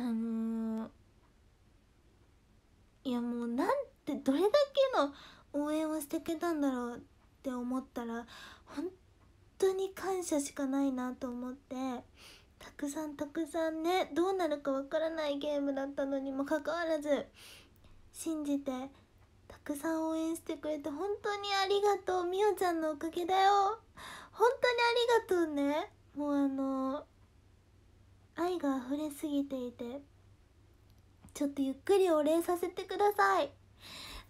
あのー、いやもうなんてどれだけの応援をしてくれたんだろうって思ったら本当に感謝しかないなと思ってたくさんたくさんねどうなるかわからないゲームだったのにもかかわらず信じてたくさん応援してくれて本当にありがとうみおちゃんのおかげだよ本当にありがとうねもうあのー愛が溢れすぎていてちょっとゆっくりお礼させてください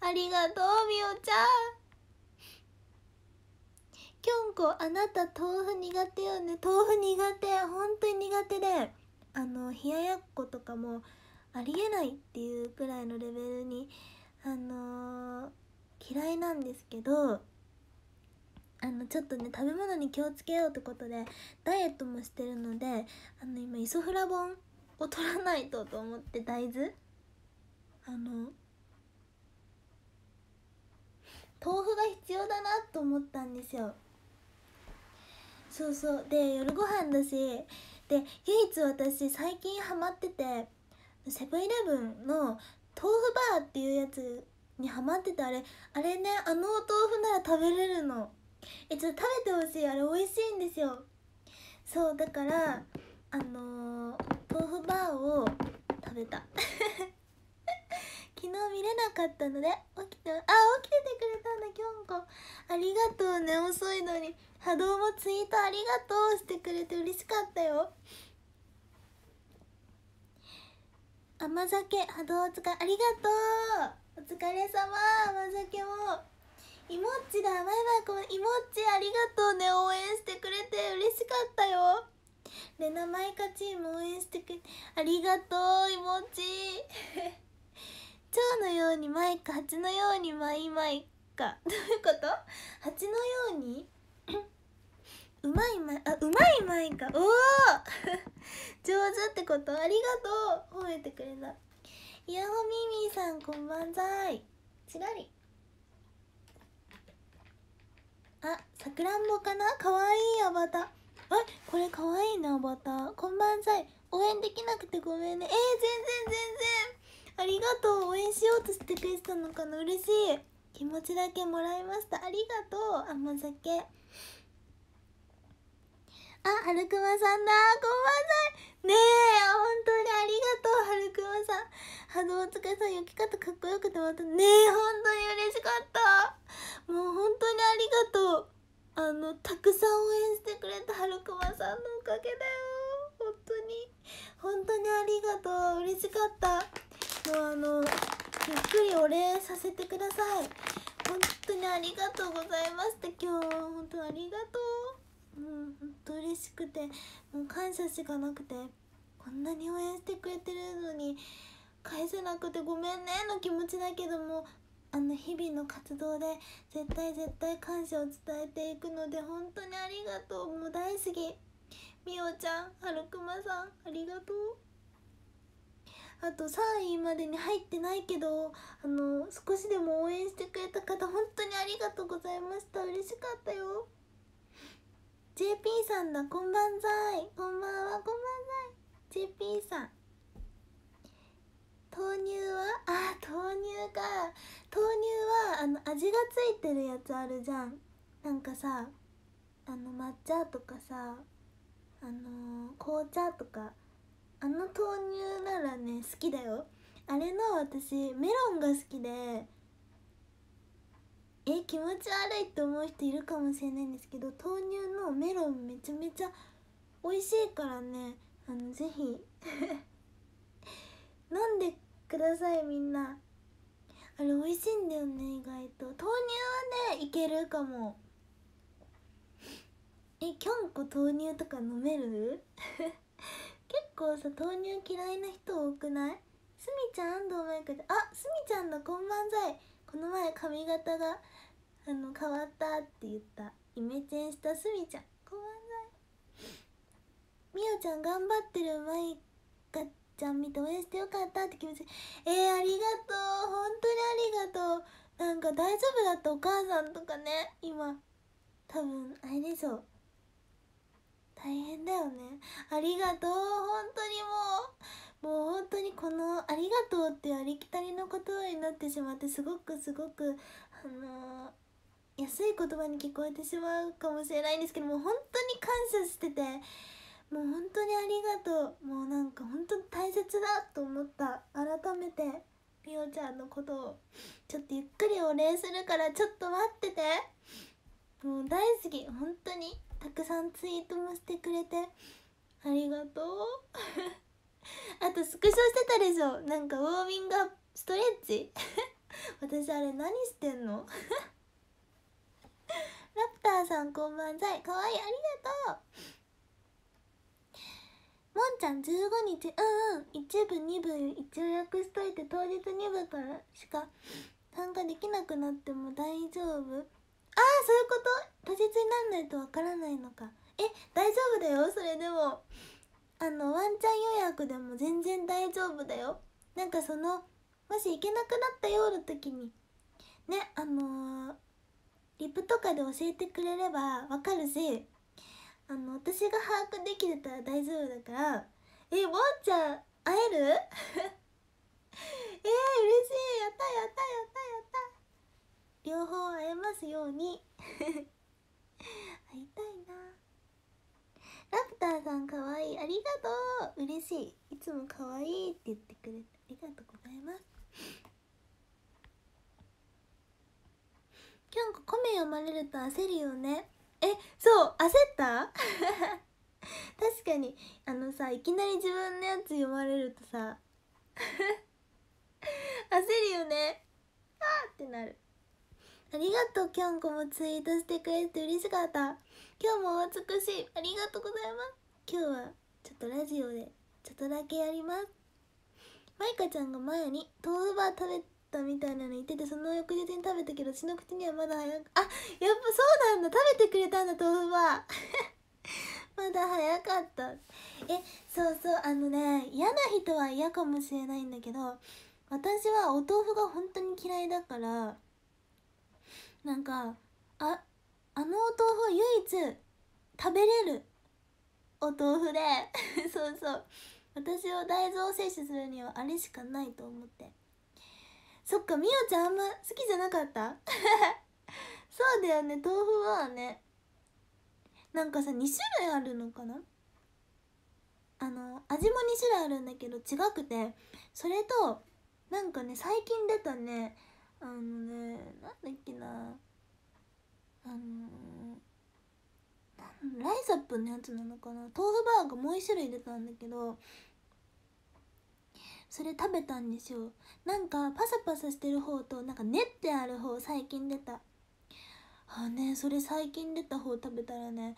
ありがとうみおちゃんきょんこあなた豆腐苦手よね豆腐苦手本当に苦手であの冷ややっことかもありえないっていうくらいのレベルにあのー、嫌いなんですけどあのちょっとね食べ物に気をつけようってことでダイエットもしてるのであの今イソフラボンを取らないとと思って大豆あの豆腐が必要だなと思ったんですよそうそうで夜ご飯だしで唯一私最近ハマっててセブンイレブンの豆腐バーっていうやつにハマっててあれあれねあのお豆腐なら食べれるのえちょっと食べてほしいあれ美味しいんですよそうだからあのー、豆腐バーを食べた 昨日見れなかったので起きてあ起きててくれたんだきょんこありがとうね遅いのに波動もツイートありがとうしてくれて嬉しかったよ甘酒波動お疲れありがとうお疲れ様甘酒もイモッチだバイバイイモッチありがとうね応援してくれて嬉しかったよレナマイカチーム応援してくれありがとうイモッチ 蝶のようにマイカ蜂のようにマイマイカどういうこと蜂のように うまいまいあうまいまいかおお 上手ってことありがとう褒めてくれたイヤホミーミーさんこんばんざいちらりあさくらんぼかなかわいいアバターあこれかわいいなアバターこんばんさい応援できなくてごめんねえー、全然全然ありがとう応援しようとしてくれてたのかな嬉しい気持ちだけもらいましたありがとう甘酒あ、はるくまさんだごめんなさいねえ、本当にありがとう、はるくまさん。波動つれさん、雪方かっこよくてまた、ねえ、本当に嬉しかったもう本当にありがとうあの、たくさん応援してくれたはるくまさんのおかげだよ本当に、本当にありがとう嬉しかったもうあの、ゆっくりお礼させてください本当にありがとうございました今日は本当ありがとうもう本当嬉しくてもう感謝しかなくてこんなに応援してくれてるのに返せなくてごめんねの気持ちだけどもあの日々の活動で絶対絶対感謝を伝えていくので本当にありがとうもう大好きみおちゃんはるくまさんありがとうあと3位までに入ってないけどあの少しでも応援してくれた方本当にありがとうございました嬉しかったよ JP さんだこんばんざいこんばんはこんばんざい JP さん豆乳はあ豆乳か豆乳はあの味がついてるやつあるじゃんなんかさあの抹茶とかさあのー、紅茶とかあの豆乳ならね好きだよあれの私メロンが好きでえ気持ち悪いって思う人いるかもしれないんですけど豆乳のメロンめちゃめちゃ美味しいからねあのぜひ 飲んでくださいみんなあれ美味しいんだよね意外と豆乳はねいけるかもえきょんこ豆乳とか飲める 結構さ豆乳嫌いな人多くないすみちゃんう藤舞香であすみちゃんだこんばんざいこの前髪型があの変わったって言ったイメチェンしたすみちゃんごめんなさいみおちゃん頑張ってるまいかちゃん見て応援してよかったって気持ちえー、ありがとう本当にありがとうなんか大丈夫だったお母さんとかね今多分あれでしょう大変だよねありがとう本当にもうもう本当にこの「ありがとう」ってありきたりの言葉になってしまってすごくすごくあのー安い言葉に聞こえてしまうかもしれないんですけども本当に感謝しててもう本当にありがとうもうなんか本当に大切だと思った改めてみおちゃんのことをちょっとゆっくりお礼するからちょっと待っててもう大好き本当にたくさんツイートもしてくれてありがとう あとスクショしてたでしょなんかウォーミングアップストレッチ 私あれ何してんの ラプターさんこんばんざいかわいいありがとうもんちゃん15日うんうん一部2部一応約しといて当日2部からしか参加できなくなっても大丈夫ああそういうこと当日になんないとわからないのかえ大丈夫だよそれでもあのワンちゃん予約でも全然大丈夫だよなんかそのもし行けなくなったよの時にねあのー、リプとかで教えてくれればわかるしあの私が把握できてたら大丈夫だからえワンちゃん会える えー、嬉しいやったやったやったやった両方会えますように 会いたいなラプターさんかわいいありがとう嬉しいいつもかわいいって言ってくれてありがとうございますきょんこ米読まれると焦るよねえそう焦った 確かにあのさいきなり自分のやつ読まれるとさ 焦るよねあーってなるありがとうきょんこもツイートしてくれて嬉しかった今日もお美しいありがとうございます今日はちょっとラジオでちょっとだけやりますマイカちゃんが前に豆腐バー食べたみたいなの言っててその翌日に食べたけど血の口にはまだ早くあやっぱそうなんだ食べてくれたんだ豆腐バー まだ早かったえそうそうあのね嫌な人は嫌かもしれないんだけど私はお豆腐が本当に嫌いだからなんかああのお豆腐唯一食べれるお豆腐で そうそう私を大豆を摂取するにはあれしかないと思ってそっかみおちゃんあんま好きじゃなかった そうだよね豆腐はねなんかさ2種類あるのかなあの味も2種類あるんだけど違くてそれとなんかね最近出たねあのねなんだっけなあのライザップのやつなのかな豆腐バーガーもう一種類出たんだけどそれ食べたんですよなんかパサパサしてる方となんか練ってある方最近出たあねそれ最近出た方食べたらね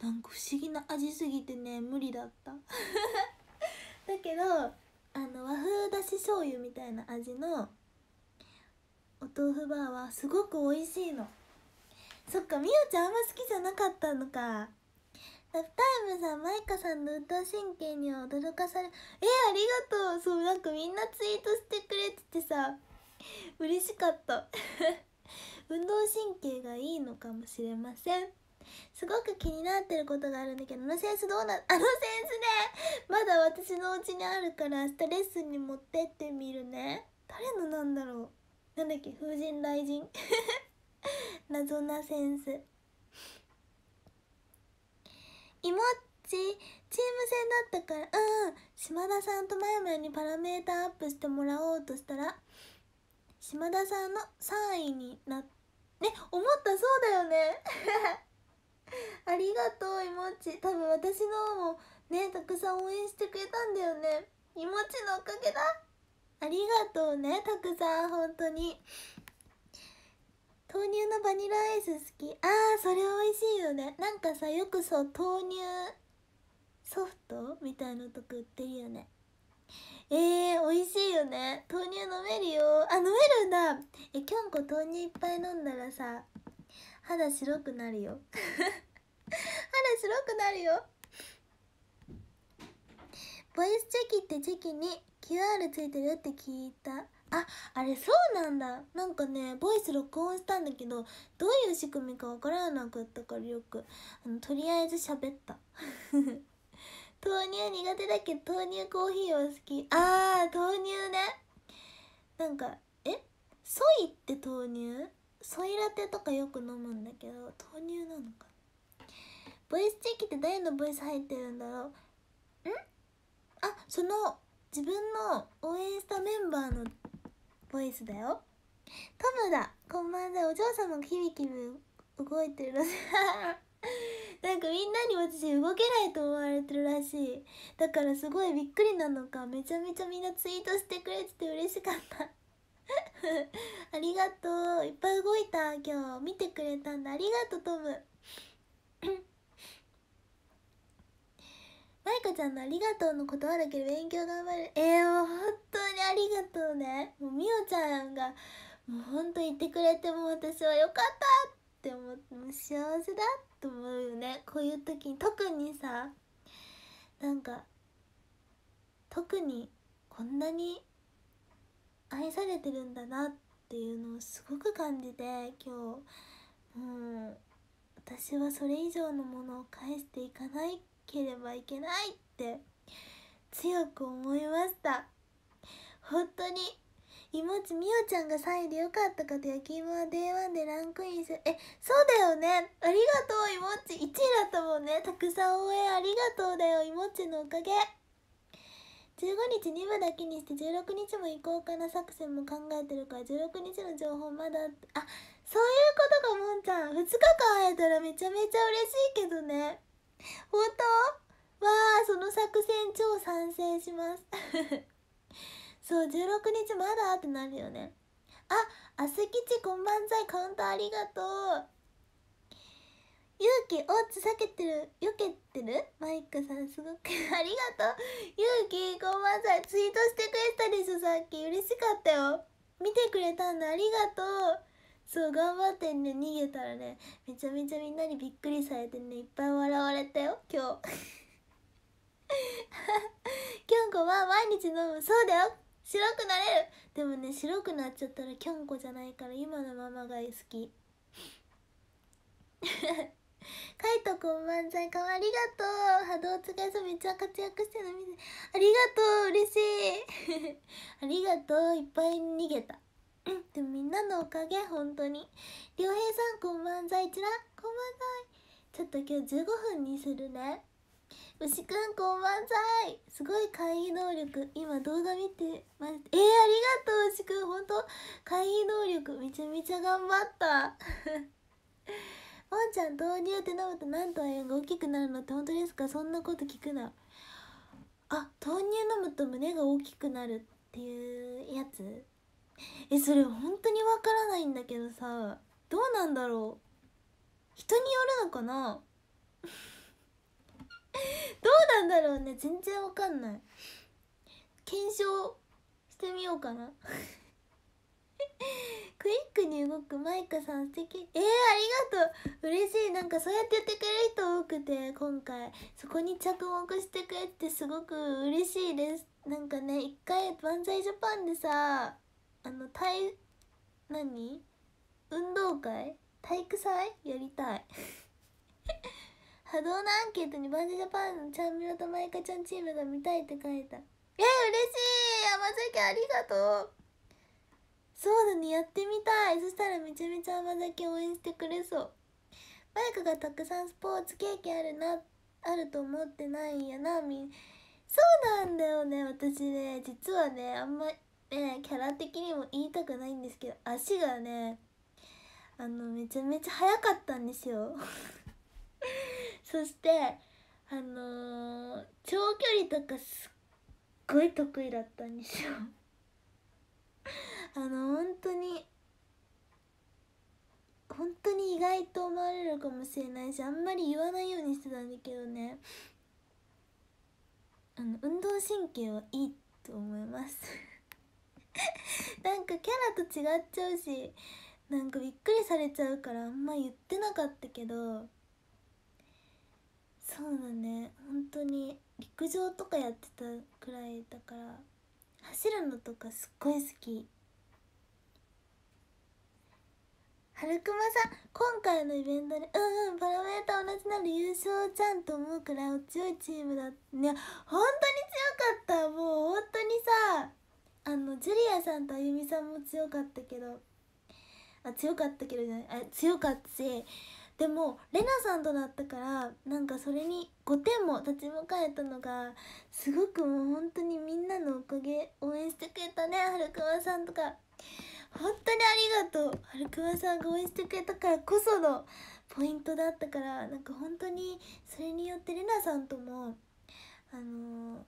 なんか不思議な味すぎてね無理だった だけどあの和風だし醤油みたいな味のお豆腐バーはすごく美味しいのそっかみおちゃんあんま好きじゃなかったのかラフタイムさんマイカさんの歌神経には驚かされえありがとうそうなんかみんなツイートしてくれててさ嬉しかった 運動神経がいいのかもしれませんすごく気になってることがあるんだけどあのセンスどうな あのセンスねまだ私のお家にあるから明日レッスンに持ってってみるね誰のなんだろうなんだっけ風神雷神 謎なセンスいもっちチーム戦だったからうん島田さんとまやまやにパラメーターアップしてもらおうとしたら島田さんの3位になっね思ったそうだよね ありがとういもっち多分私の方もねたくさん応援してくれたんだよねいもっちのおかげだありがとうねたくさん本当に豆乳のバニラアイス好きあーそれ美味しいよねなんかさよくそう豆乳ソフトみたいのとか売ってるよねえー、美味しいよね豆乳飲めるよあ飲めるんだえきょんこ豆乳いっぱい飲んだらさ肌白くなるよ 肌白くなるよボイスチェキってチェキに QR ついてるって聞いたああれそうなんだなんかねボイス録音したんだけどどういう仕組みか分からなかったからよくあのとりあえず喋った 豆乳苦手だけど豆乳コーヒーは好きあー豆乳ねなんかえソイって豆乳ソイラテとかよく飲むんだけど豆乳なのかボイスチェキって誰のボイス入ってるんだろうんあその自分の応援したメンバーのボイスだよトムだこんばんはお嬢様キビキビ動いてるの なんかみんなに私動けないと思われてるらしいだからすごいびっくりなのかめちゃめちゃみんなツイートしてくれてて嬉しかった ありがとういっぱい動いた今日見てくれたんだありがとうトムマイカちゃんのありがとうの断だけど勉強頑張る。ええー、もう本当にありがとうね。もうみおちゃんが、もう本当言ってくれて、も私はよかったって思って、もう幸せだって思うよね。こういう時に、特にさ、なんか、特にこんなに愛されてるんだなっていうのをすごく感じて、今日、もう私はそれ以上のものを返していかないければいけないって強く思いました本当に妹みおちゃんが3位でよかったかと焼き芋は d 1でランクインするえそうだよねありがとう妹1位だったもんねたくさん応援ありがとうだよ妹のおかげ15日2部だけにして16日も行こうかな作戦も考えてるから16日の情報まだあそういうことかもんちゃん2日間会えたらめちゃめちゃ嬉しいけどね本当わあその作戦超賛成します そう16日まだってなるよねああすきちこんばんざいカウンターありがとう勇気おっつ避けてる避けてるマイクさんすごくありがとう勇気ごまんざいツイートしてくれたでしょさっき嬉しかったよ見てくれたんだありがとうそう頑張ってね逃げたらねめちゃめちゃみんなにびっくりされてねいっぱい笑われたよ今日きょんこは毎日飲むそうだよ白くなれるでもね白くなっちゃったらきょんこじゃないから今のままが好き カイトくん漫才かありがとう波動つがいそうめっちゃ活躍してるみたありがとう嬉しい ありがとういっぱい逃げたうん、でもみんなのおかげ、本当に。りょうへいさん、こんばんざい、ちら、こんばんざい。ちょっと今日15分にするね。牛くん、こんばんざい。すごい会議能力。今動画見てまえー、ありがとう、牛くん。本当会議能力、めちゃめちゃ頑張った。も んちゃん、豆乳って飲むとなんとあ鉛が大きくなるのって本当ですかそんなこと聞くな。あ、豆乳飲むと胸が大きくなるっていうやつ えそれ本当にわからないんだけどさどうなんだろう人によるのかな どうなんだろうね全然わかんない検証してみようかな クイックに動くマイカさん素敵えー、ありがとう嬉しいなんかそうやってやってくれる人多くて今回そこに着目してくれてすごく嬉しいですなんかね一回「万歳ジャパン」でさあの体何運動会体育祭やりたい 波動のアンケートにバンジージャパンのャンピオンとマイカちゃんチームが見たいって書いたえ嬉しい甘酒ありがとうそうだねやってみたいそしたらめちゃめちゃ甘酒応援してくれそうマイクがたくさんスポーツ経験あるなあると思ってないんやなみんそうなんだよね私ね実はねあんまねキャラ的にも言いたくないんですけど足がねあのめちゃめちゃ速かったんですよ そしてあのー、長距離とかすっごい得意だったんですよ あの本当に本当に意外と思われるかもしれないしあんまり言わないようにしてたんだけどねあの運動神経はいいと思います なんかキャラと違っちゃうしなんかびっくりされちゃうからあんま言ってなかったけどそうだね本当に陸上とかやってたくらいだから走るのとかすっごい好きはるくまさん今回のイベントでうんうんパラメーター同じなら優勝じゃんと思うくらい強いチームだね本当に強かったもう本当にさあのジュリアさんとあゆみさんも強かったけどあ強かったけどじゃないあ強かったしでもレナさんとだったからなんかそれに5点も立ち向かえたのがすごくもう本当にみんなのおかげ応援してくれたねはるくまさんとか本当にありがとうはるくまさんが応援してくれたからこそのポイントだったからなんか本当にそれによってレナさんともあの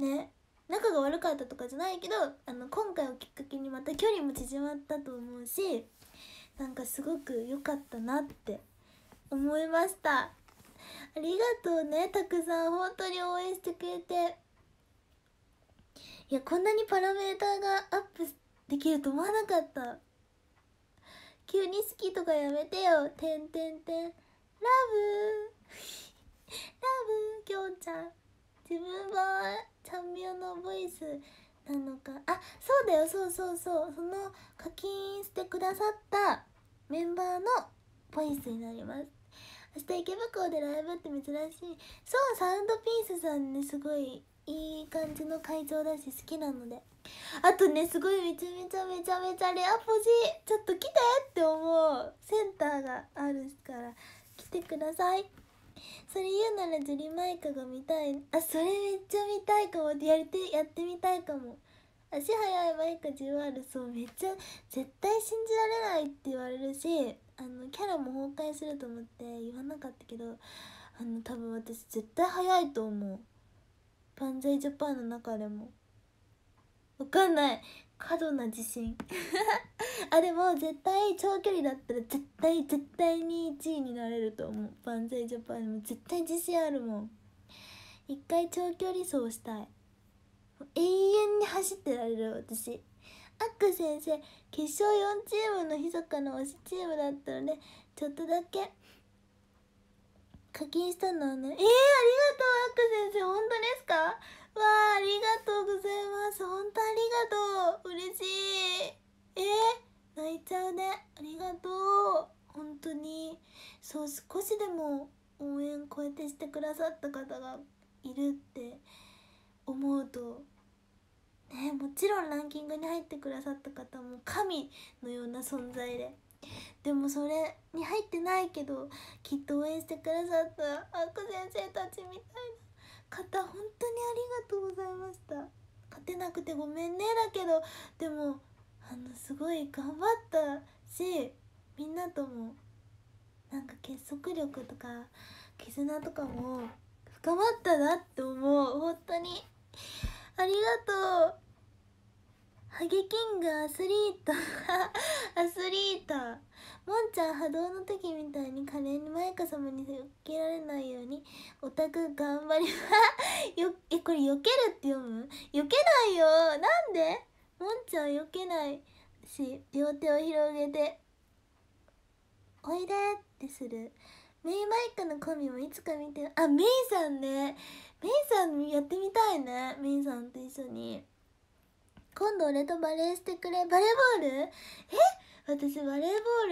ー、ね仲が悪かったとかじゃないけどあの今回をきっかけにまた距離も縮まったと思うしなんかすごく良かったなって思いましたありがとうねたくさん本当に応援してくれていやこんなにパラメーターがアップできると思わなかった急に好きとかやめてよてんてんてんラブ ラブきょんちゃん自分はちゃんみょのボイスなのかあそうだよそうそうそうその課金してくださったメンバーのボイスになります明日池袋でライブって珍しいそうサウンドピースさんねすごいいい感じの会場だし好きなのであとねすごいめちゃめちゃめちゃめちゃレアポジちょっと来てって思うセンターがあるから来てくださいそれ言うならジュリマイカが見たいあそれめっちゃ見たいかもやりてやってみたいかも足速いマイク1ー r そうめっちゃ絶対信じられないって言われるしあのキャラも崩壊すると思って言わなかったけどあの多分私絶対速いと思う「バンザイジャパン」の中でもわかんない過度な自信 あでも絶対長距離だったら絶対絶対に1位になれると思う万歳ジャパンでも絶対自信あるもん一回長距離走したい永遠に走ってられる私アック先生決勝4チームのひそかの推しチームだったのでちょっとだけ課金したのはねえー、ありがとうアック先生本当ですかわあありがとうございます本当ありがとう嬉しいえー、泣いちゃうねありがとう本当にそう少しでも応援こうやってしてくださった方がいるって思うとねもちろんランキングに入ってくださった方も神のような存在ででもそれに入ってないけどきっと応援してくださったアック先生たちみたいな方本当にありがとうございました勝てなくてごめんねだけどでもあのすごい頑張ったしみんなともなんか結束力とか絆とかも深まったなって思う本当にありがとうハゲキングアスリートアスリートもんちゃん波動の時みたいに華麗にマイカ様に避けられないようにオタク頑張りは よえこれ避けるって読む避けないよなんでもんちゃん避けないし両手を広げて「おいで」ってするメイマイカのコンビもいつか見てあメイさんねメイさんやってみたいねメイさんと一緒に。今度俺とバレーしてくれバレーボールえ私バレーボ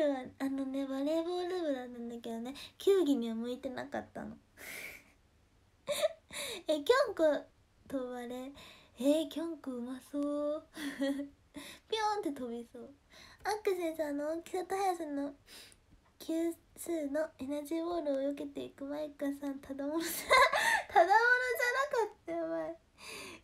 ールはあのねバレーボール部だったんだけどね球技には向いてなかったの えきょんことバレーえー、きょんこうまそうぴょんって飛びそうアクセさんの大きさと速さの級数のエナジーボールを避けていくマイカさんただものさただものじゃなかったよお前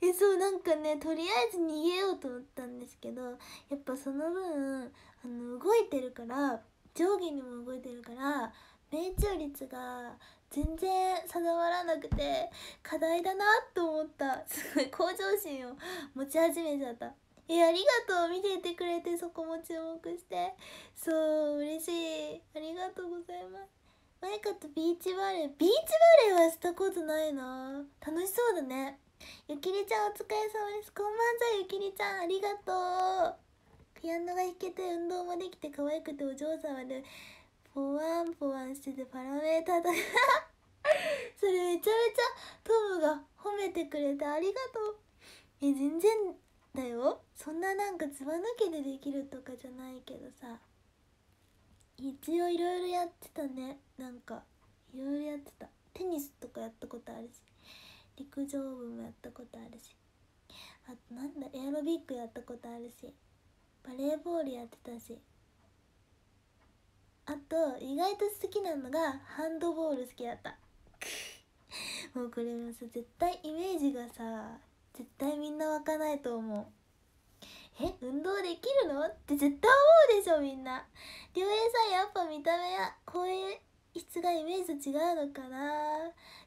えそうなんかねとりあえず逃げようと思ったんですけどやっぱその分あの動いてるから上下にも動いてるから命中率が全然定まらなくて課題だなと思ったすごい向上心を持ち始めちゃったえありがとう見ていてくれてそこも注目してそう嬉しいありがとうございますマイカとビーチバレービーチバレーはしたことないな楽しそうだねゆきりちゃんお疲れ様ですこんばんはゆきりちゃんありがとうピアノが弾けて運動もできて可愛くてお嬢様でポワンポワンしててパラメーターだ それめちゃめちゃトムが褒めてくれてありがとうえ全然だよそんななんかずば抜けでできるとかじゃないけどさ一応いろいろやってたねなんかいろいろやってたテニスとかやったことあるし陸上部もやったことあるしあとなんだエアロビックやったことあるしバレーボールやってたしあと意外と好きなのがハンドボール好きだった もうこれもさ絶対イメージがさ絶対みんな湧かないと思うえ運動できるのって絶対思うでしょみんな良平さんやっぱ見た目や声質がイメージと違うのかな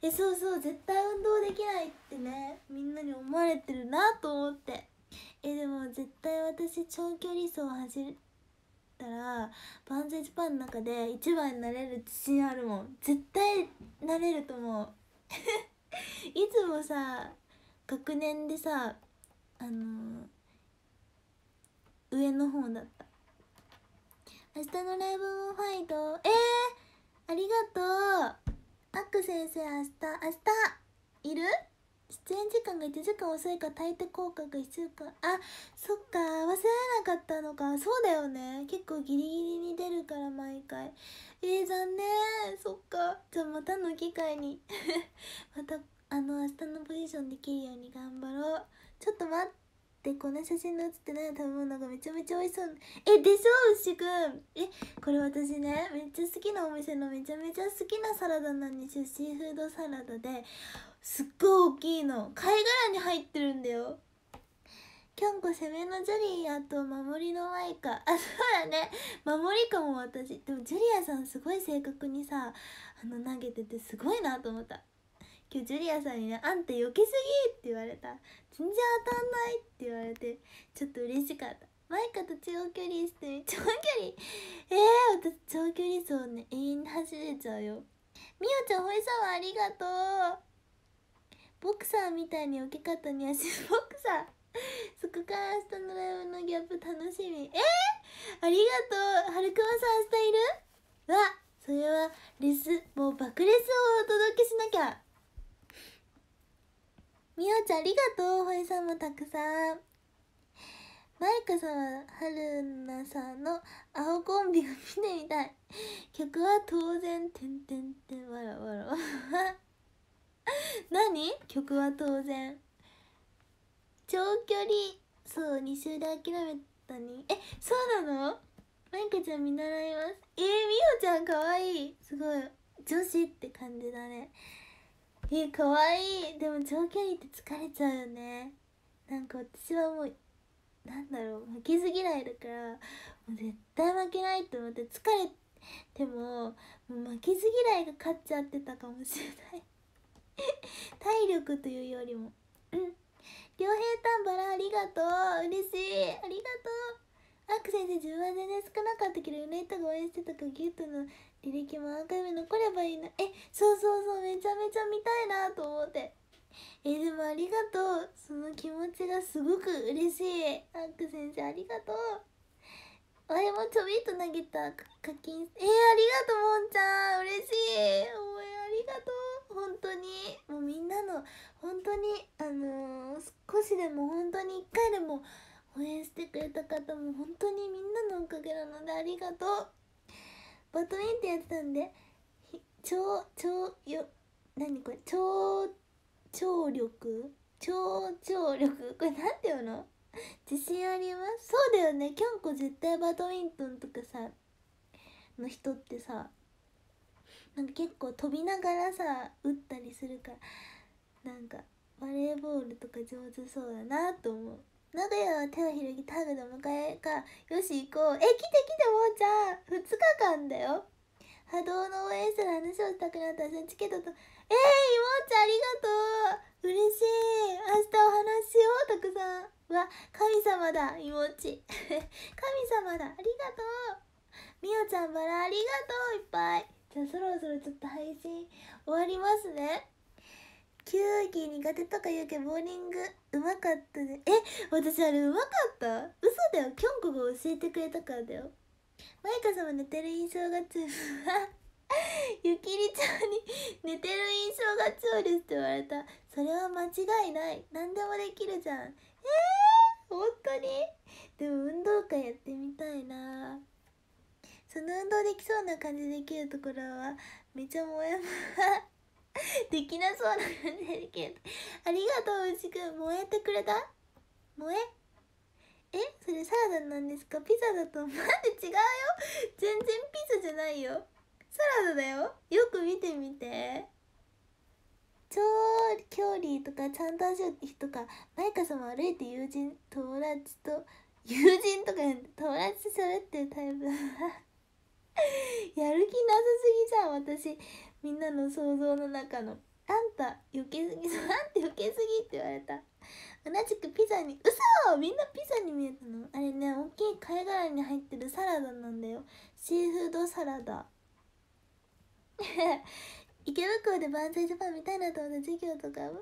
えそうそう絶対運動できないってねみんなに思われてるなと思ってえでも絶対私長距離走を走ったら万全ジパンの中で一番になれる自信あるもん絶対なれると思う いつもさ学年でさあのー、上の方だった明日のライブもファイトえーありがとうアック先生明日明日いる出演時間が1時間遅いか大抵効果が1週間あそっか忘れなかったのかそうだよね結構ギリギリに出るから毎回えー、残念そっかじゃあまたの機会に またあの明日のポジションできるように頑張ろうちょっと待ってでこの写真の写ってない食べ物がめちゃめちゃ美味しそうえでしょ牛くんえこれ私ねめっちゃ好きなお店のめちゃめちゃ好きなサラダなんですよシーフードサラダですっごい大きいの貝殻に入ってるんだよきょんこ攻めのジュリーあと守りのマイカあそうだね守りかも私でもジュリアさんすごい正確にさあの投げててすごいなと思った今日ジュリアさんにね「あんたよけすぎ!」って言われた「全然当たんない!」って言われてちょっと嬉しかったマイカと長距離して長距離えー、私長距離走ね永遠に走れちゃうよみおちゃん堀沢ありがとうボクサーみたいに受け方に足 ボクサーそこから明日のライブのギャップ楽しみえー、ありがとうはるくまさん明日いるわそれはレスもう爆レスをお届けしなきゃみおちゃんありがとうほいさんもたくさんマイカさんははるなさんの青コンビを見てみたい曲は当然てんてんてんわらわら 何曲は当然長距離そう2周で諦めたにえそうなのマイカちゃん見習いますえー、みおちゃんかわいいすごい女子って感じだねえ可かわいいでも長距離って疲れちゃうよねなんか私はもうなんだろう負けず嫌いだからもう絶対負けないと思って疲れてももう負けず嫌いが勝っちゃってたかもしれない 体力というよりもうん良平たんばらありがとう嬉しいありがとうアク先生10万全然少なかったけどユネットが応援してたかギュッとの履歴もアーカイブ残ればいいなえそうそうそうめちゃめちゃ見たいなと思ってえでもありがとうその気持ちがすごく嬉しいアンク先生ありがとうあれもちょびっと投げた課金えー、ありがとうもんちゃん嬉しい応援ありがとう本当にもうみんなの本当にあのー、少しでも本当に1回でも応援してくれた方も本当にみんなのおかげなのでありがとうバドミントンやってたんで超超よ何これ超聴力超聴力これなんていうの自信ありますそうだよねきょんこ絶対バドミントンとかさの人ってさなんか結構飛びながらさ打ったりするからなんかバレーボールとか上手そうだなと思う名古屋を手を広げタグの迎えかよし行こうえ来て来てもーちゃん2日間だよ波動の応援したら話をしたくなった私のチケットとえー、いもちゃんありがとう嬉しい明日お話しようたくさんは神様だい 神様だありがとうみおちゃんバラありがとういっぱいじゃあそろそろちょっと配信終わりますね球技苦手とか言うけどボーリングうまかったねえ私あれうまかった嘘だよきょんこが教えてくれたからだよマイカ様寝てる印象が強いゆきりちゃんに寝てる印象が強いですって言われたそれは間違いない何でもできるじゃんえー、本当にでも運動会やってみたいなその運動できそうな感じできるところはめちゃもやもや できなそうなんだけど。ありがとう、牛くん。燃えてくれた燃ええそれサラダなんですかピザだと。まだ違うよ。全然ピザじゃないよ。サラダだよ。よく見てみて。超距離ーとかちゃんと足ショとかマイカ様歩いて友人友達と友人とか友達と喋ってるタイプ やる気なさすぎじゃん私みんなの想像の中の「あんた余計すぎあんた余計すぎ」って言われた同じくピザに嘘みんなピザに見えたのあれね大きい貝殻に入ってるサラダなんだよシーフードサラダ 池袋で万歳ジャパンみたいなと思った授業とかあー悔しい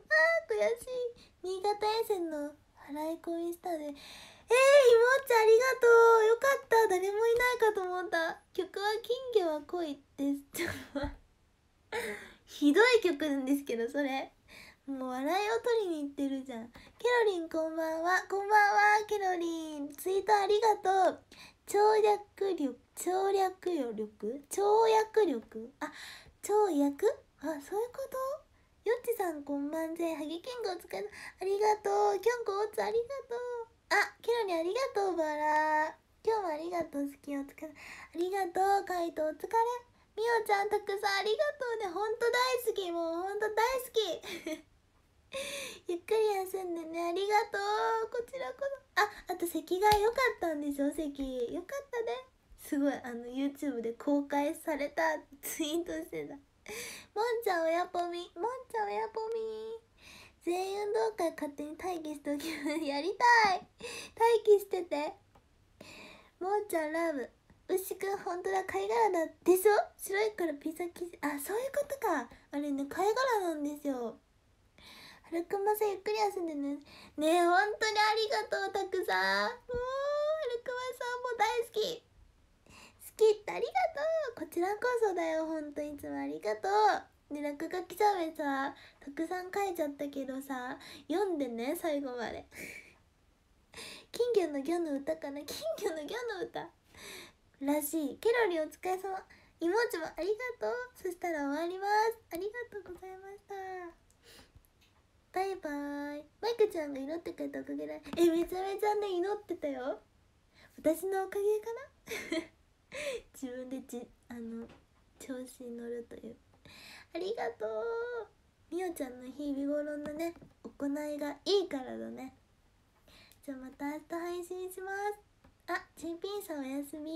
新潟沿線の払い込みしたでえー、いもっちゃんありがとうよかった誰もいないかと思った曲は金魚は恋ですちょっと待ってひどい曲ですけどそれもう笑いを取りに行ってるじゃんケロリンこんばんはこんばんはケロリンツイートありがとう跳躍力跳躍力跳躍力あ跳躍あそういうことよっちさんこんばんぜハゲキングお疲れありがとうきょんこおつありがとうあケロリンありがとうバラ今日もありがとう好きお疲れありがとうカイトお疲れみおちゃんたくさんありがとうねほんと大好きもうほんと大好き ゆっくり休んでねありがとうこちらこそああと席が良かったんでしょ席良かったねすごいあの YouTube で公開されたツイートしてたもんちゃん親ぽみもんちゃん親ぽみ全員運動会勝手に待機しておきますやりたい待機しててもんちゃんラブ牛くん本当だ貝殻だでしょ白いからピザ生地あそういうことかあれね貝殻なんですよはるくんまさゆっくり休んでねねえ本当にありがとうたくさんうはるくまさんも大好き好きってありがとうこちらこそだよ本当いつもありがとうで落書きゃメさたくさん書いちゃったけどさ読んでね最後まで 金魚の魚の歌かな 金魚の魚の歌らしいケロリお疲れ様妹もありがとうそしたら終わりますありがとうございましたバイバーイマイクちゃんが祈ってくれたおかげだえめちゃめちゃね祈ってたよ私のおかげかな 自分でちあの調子に乗るというありがとうみおちゃんの日々頃のね行いがいいからだねじゃあまた明日配信しますあ、チンピンさんおやすみ